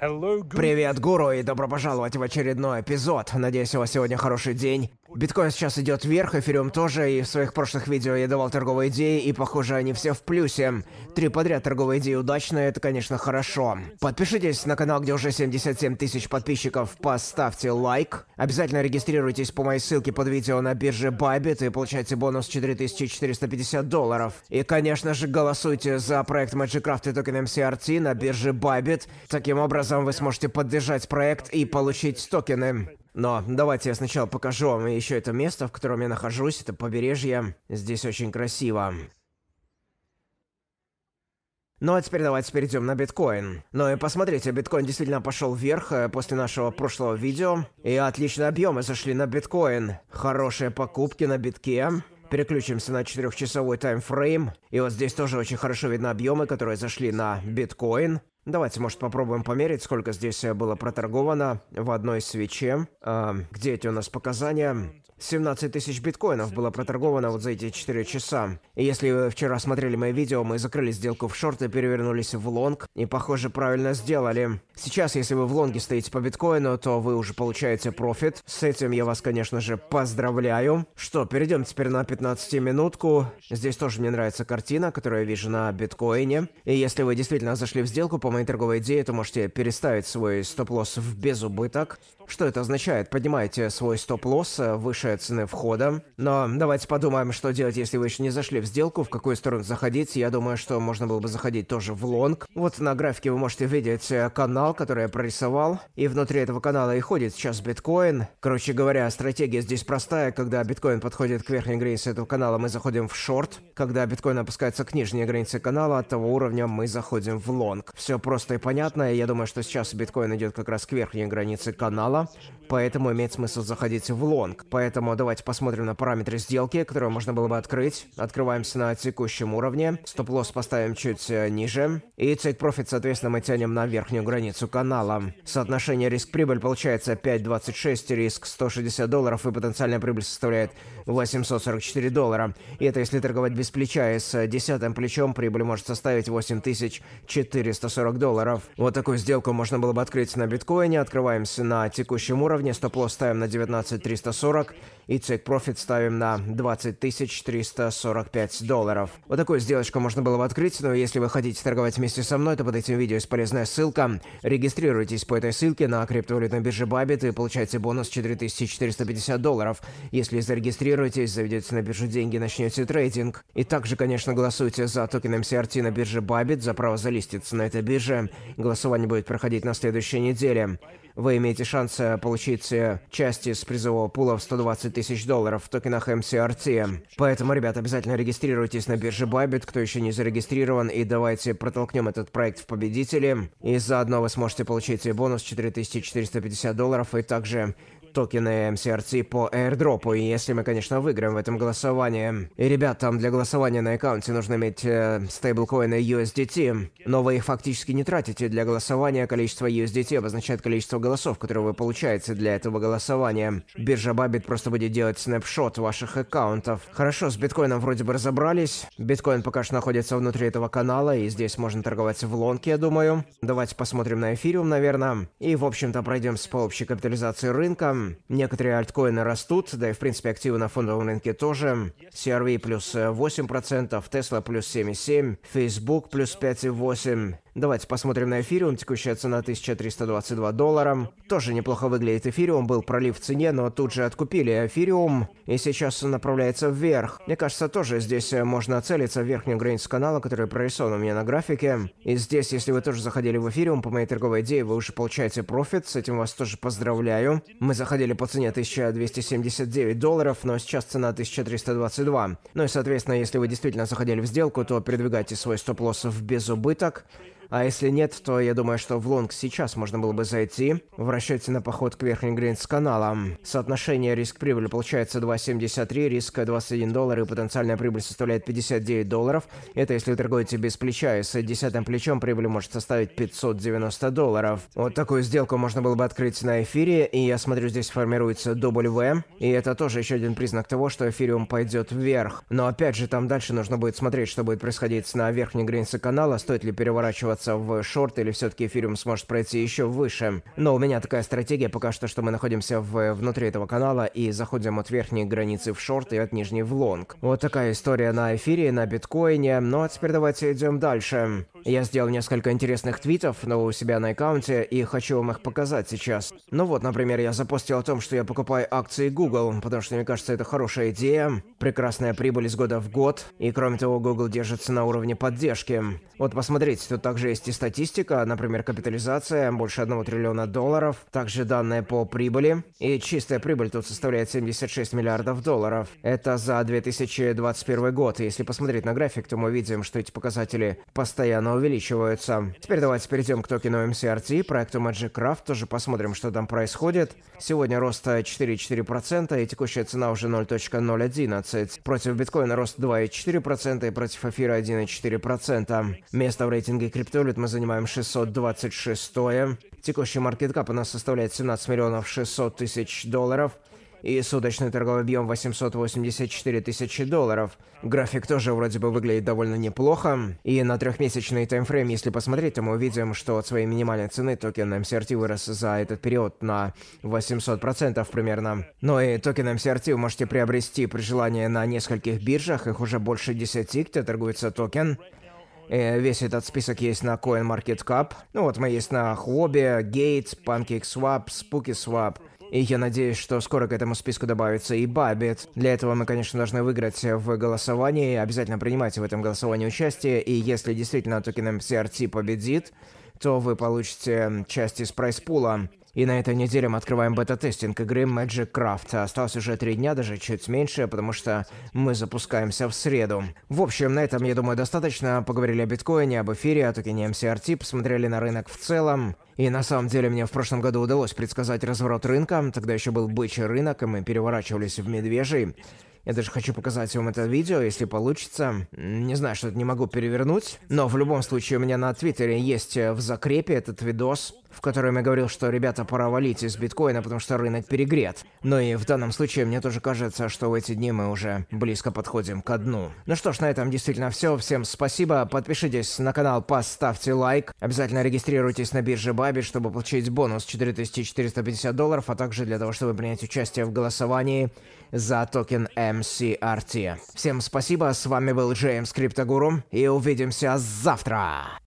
Привет, гуру, и добро пожаловать в очередной эпизод. Надеюсь, у вас сегодня хороший день. Биткоин сейчас идет вверх, эфириум тоже, и в своих прошлых видео я давал торговые идеи, и похоже, они все в плюсе. Три подряд торговые идеи удачные, это, конечно, хорошо. Подпишитесь на канал, где уже 77 тысяч подписчиков, поставьте лайк. Обязательно регистрируйтесь по моей ссылке под видео на бирже Bybit и получайте бонус 4450 долларов. И, конечно же, голосуйте за проект MagicCraft и токен MCRT на бирже Bybit. Таким образом, образом вы сможете поддержать проект и получить токены. Но давайте я сначала покажу вам еще это место, в котором я нахожусь. Это побережье. Здесь очень красиво. Ну а теперь давайте перейдем на биткоин. Ну и посмотрите, биткоин действительно пошел вверх э, после нашего прошлого видео. И отличные объемы зашли на биткоин. Хорошие покупки на битке. Переключимся на 4-часовой таймфрейм. И вот здесь тоже очень хорошо видно объемы, которые зашли на биткоин. Давайте, может, попробуем померить, сколько здесь э, было проторговано в одной свече. А, где эти у нас показания? 17 тысяч биткоинов было проторговано вот за эти 4 часа. И если вы вчера смотрели мои видео, мы закрыли сделку в шорт и перевернулись в лонг. И, похоже, правильно сделали. Сейчас, если вы в лонге стоите по биткоину, то вы уже получаете профит. С этим я вас, конечно же, поздравляю. Что, перейдем теперь на 15-минутку. Здесь тоже мне нравится картина, которую я вижу на биткоине. И если вы действительно зашли в сделку по моей торговой идее, то можете переставить свой стоп-лосс в безубыток. Что это означает? Поднимаете свой стоп-лосс э, выше цены входа. Но давайте подумаем, что делать, если вы еще не зашли в сделку, в какую сторону заходить. Я думаю, что можно было бы заходить тоже в лонг. Вот на графике вы можете видеть э, канал, канал, который я прорисовал, и внутри этого канала и ходит сейчас биткоин. Короче говоря, стратегия здесь простая, когда биткоин подходит к верхней границе этого канала, мы заходим в шорт, когда биткоин опускается к нижней границе канала, от того уровня мы заходим в лонг. Все просто и понятно, и я думаю, что сейчас биткоин идет как раз к верхней границе канала, поэтому имеет смысл заходить в лонг. Поэтому давайте посмотрим на параметры сделки, которую можно было бы открыть. Открываемся на текущем уровне, стоп-лосс поставим чуть э, ниже, и цик профит соответственно, мы тянем на верхнюю границу владельцу канала. Соотношение риск-прибыль получается 5,26, риск 160 долларов и потенциальная прибыль составляет 844 доллара. И это если торговать без плеча, и с десятым плечом прибыль может составить 8440 долларов. Вот такую сделку можно было бы открыть на биткоине. Открываемся на текущем уровне, стоп-лосс ставим на 19340 и цик профит ставим на 20345 долларов. Вот такую сделочку можно было бы открыть, но если вы хотите торговать вместе со мной, то под этим видео есть полезная ссылка. Регистрируйтесь по этой ссылке на криптовалютной бирже Bybit и получайте бонус 4450 долларов. Если зарегистрируетесь, заведете на биржу деньги и начнете трейдинг. И также, конечно, голосуйте за токен MCRT на бирже Bybit за право залиститься на этой бирже. Голосование будет проходить на следующей неделе. Вы имеете шанс э, получить э, часть из призового пула в 120 тысяч долларов в токенах MCRT. Поэтому, ребят, обязательно регистрируйтесь на бирже Bybit, кто еще не зарегистрирован, и давайте протолкнем этот проект в победители. И заодно вы вы сможете получить бонус 4450 долларов и также токены MCRC по аирдропу, если мы, конечно, выиграем в этом голосовании. И, ребят, там для голосования на аккаунте нужно иметь э, стейблкоины USDT, но вы их фактически не тратите. Для голосования количество USDT обозначает количество голосов, которые вы получаете для этого голосования. Биржа Bybit просто будет делать снапшот ваших аккаунтов. Хорошо, с биткоином вроде бы разобрались. Биткоин пока что находится внутри этого канала, и здесь можно торговать в лонке, я думаю. Давайте посмотрим на эфириум, наверное. И, в общем-то, пройдем с по общей капитализации рынка. Некоторые альткоины растут, да и в принципе активы на фондовом рынке тоже. CRV плюс 8%, Tesla плюс 7,7%, Facebook плюс 5,8%, Давайте посмотрим на эфириум. Текущая цена 1322 доллара. Тоже неплохо выглядит эфириум. Был пролив в цене, но тут же откупили эфириум. И сейчас он направляется вверх. Мне кажется, тоже здесь э, можно целиться в верхнюю границу канала, которая прорисована у меня на графике. И здесь, если вы тоже заходили в эфириум по моей торговой идее, вы уже получаете профит. С этим вас тоже поздравляю. Мы заходили по цене 1279 долларов, но сейчас цена 1322. Ну и, соответственно, если вы действительно заходили в сделку, то передвигайте свой стоп-лосс в безубыток. А если нет, то я думаю, что в лонг сейчас можно было бы зайти в расчете на поход к верхней границе канала. Соотношение риск-прибыль получается 2,73, риск 21 доллар и потенциальная прибыль составляет 59 долларов. Это если вы торгуете без плеча, и с десятым плечом прибыль может составить 590 долларов. Вот такую сделку можно было бы открыть на эфире, и я смотрю, здесь формируется W, и это тоже еще один признак того, что эфириум пойдет вверх. Но опять же, там дальше нужно будет смотреть, что будет происходить на верхней границе канала, стоит ли переворачивать? ввязаться в шорт, или все-таки эфириум сможет пройти еще выше. Но у меня такая стратегия пока что, что мы находимся в, внутри этого канала и заходим от верхней границы в шорт и от нижней в лонг. Вот такая история на эфире, на биткоине. Ну а теперь давайте идем дальше. Я сделал несколько интересных твитов, но у себя на аккаунте, и хочу вам их показать сейчас. Ну вот, например, я запостил о том, что я покупаю акции Google, потому что мне кажется, это хорошая идея. Прекрасная прибыль из года в год. И кроме того, Google держится на уровне поддержки. Вот посмотрите, тут также есть и статистика, например, капитализация больше 1 триллиона долларов, также данные по прибыли. И чистая прибыль тут составляет 76 миллиардов долларов. Это за 2021 год. Если посмотреть на график, то мы видим, что эти показатели постоянно увеличиваются. Теперь давайте перейдем к токену MCRT, проекту Magic Craft, тоже посмотрим, что там происходит. Сегодня рост 4,4% и текущая цена уже 0.011. Против биткоина рост 2,4% и против эфира 1,4%. Место в рейтинге крипто криптовалют мы занимаем 626 -е. Текущий маркеткап у нас составляет 17 миллионов 600 тысяч долларов. И суточный торговый объем 884 тысячи долларов. График тоже вроде бы выглядит довольно неплохо. И на трехмесячный таймфрейм, если посмотреть, то мы увидим, что от своей минимальной цены токен MCRT вырос за этот период на 800% примерно. Но ну и токен MCRT вы можете приобрести при желании на нескольких биржах, их уже больше 10, где торгуется токен. Э, весь этот список есть на CoinMarketCap. Ну вот мы есть на Хобби, Gates, PancakeSwap, SpookySwap. И я надеюсь, что скоро к этому списку добавится и Баббит. Для этого мы, конечно, должны выиграть в голосовании. Обязательно принимайте в этом голосовании участие. И если действительно токен MCRT победит, то вы получите часть из прайс-пула. И на этой неделе мы открываем бета-тестинг игры Magic Craft. Осталось уже три дня, даже чуть меньше, потому что мы запускаемся в среду. В общем, на этом, я думаю, достаточно. Поговорили о биткоине, об эфире, о токене MCRT, посмотрели на рынок в целом. И на самом деле мне в прошлом году удалось предсказать разворот рынка. Тогда еще был бычий рынок, и мы переворачивались в медвежий. Я даже хочу показать вам это видео, если получится. Не знаю, что-то не могу перевернуть. Но в любом случае у меня на Твиттере есть э, в закрепе этот видос в котором я говорил, что ребята, пора валить из биткоина, потому что рынок перегрет. Но и в данном случае мне тоже кажется, что в эти дни мы уже близко подходим ко дну. Ну что ж, на этом действительно все. Всем спасибо. Подпишитесь на канал, поставьте лайк. Обязательно регистрируйтесь на бирже Баби, чтобы получить бонус 4450 долларов, а также для того, чтобы принять участие в голосовании за токен MCRT. Всем спасибо, с вами был Джеймс Криптогуру, и увидимся завтра!